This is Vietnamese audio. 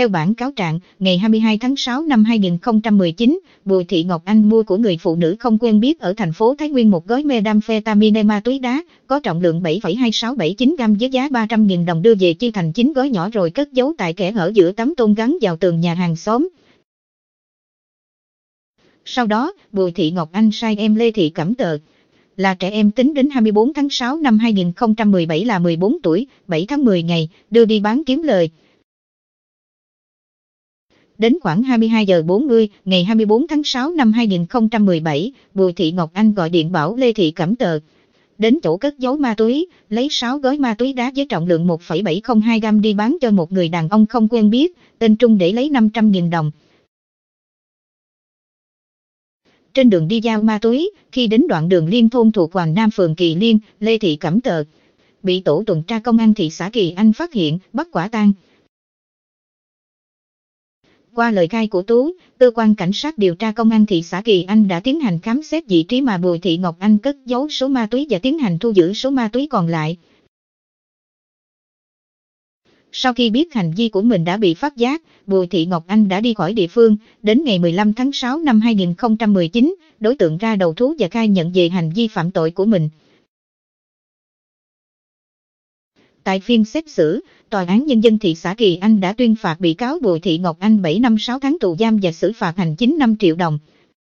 Theo bản cáo trạng, ngày 22 tháng 6 năm 2019, Bùi Thị Ngọc Anh mua của người phụ nữ không quen biết ở thành phố Thái Nguyên một gói methamphetamine ma túy đá, có trọng lượng 7,2679 gam với giá 300.000 đồng đưa về chia thành 9 gói nhỏ rồi cất giấu tại kẽ hở giữa tấm tôn gắn vào tường nhà hàng xóm. Sau đó, Bùi Thị Ngọc Anh sai em Lê Thị Cẩm Tờ, là trẻ em tính đến 24 tháng 6 năm 2017 là 14 tuổi, 7 tháng 10 ngày, đưa đi bán kiếm lời. Đến khoảng 22 giờ 40 ngày 24 tháng 6 năm 2017, Bùi Thị Ngọc Anh gọi điện bảo Lê Thị Cẩm Tờ đến chỗ cất giấu ma túy, lấy 6 gói ma túy đá với trọng lượng 1,702 gam đi bán cho một người đàn ông không quen biết, tên Trung để lấy 500.000 đồng. Trên đường đi giao ma túy, khi đến đoạn đường liên thôn thuộc Hoàng Nam phường Kỳ Liên, Lê Thị Cẩm Tờ, bị tổ tuần tra công an thị xã Kỳ Anh phát hiện, bắt quả tang. Qua lời khai của Tú, cơ quan cảnh sát điều tra công an thị xã Kỳ Anh đã tiến hành khám xét vị trí mà Bùi Thị Ngọc Anh cất giấu số ma túy và tiến hành thu giữ số ma túy còn lại. Sau khi biết hành vi của mình đã bị phát giác, Bùi Thị Ngọc Anh đã đi khỏi địa phương, đến ngày 15 tháng 6 năm 2019, đối tượng ra đầu thú và khai nhận về hành vi phạm tội của mình. Tại phiên xét xử, Tòa án Nhân dân thị xã Kỳ Anh đã tuyên phạt bị cáo Bùi Thị Ngọc Anh 7 năm 6 tháng tù giam và xử phạt hành chính 5 triệu đồng.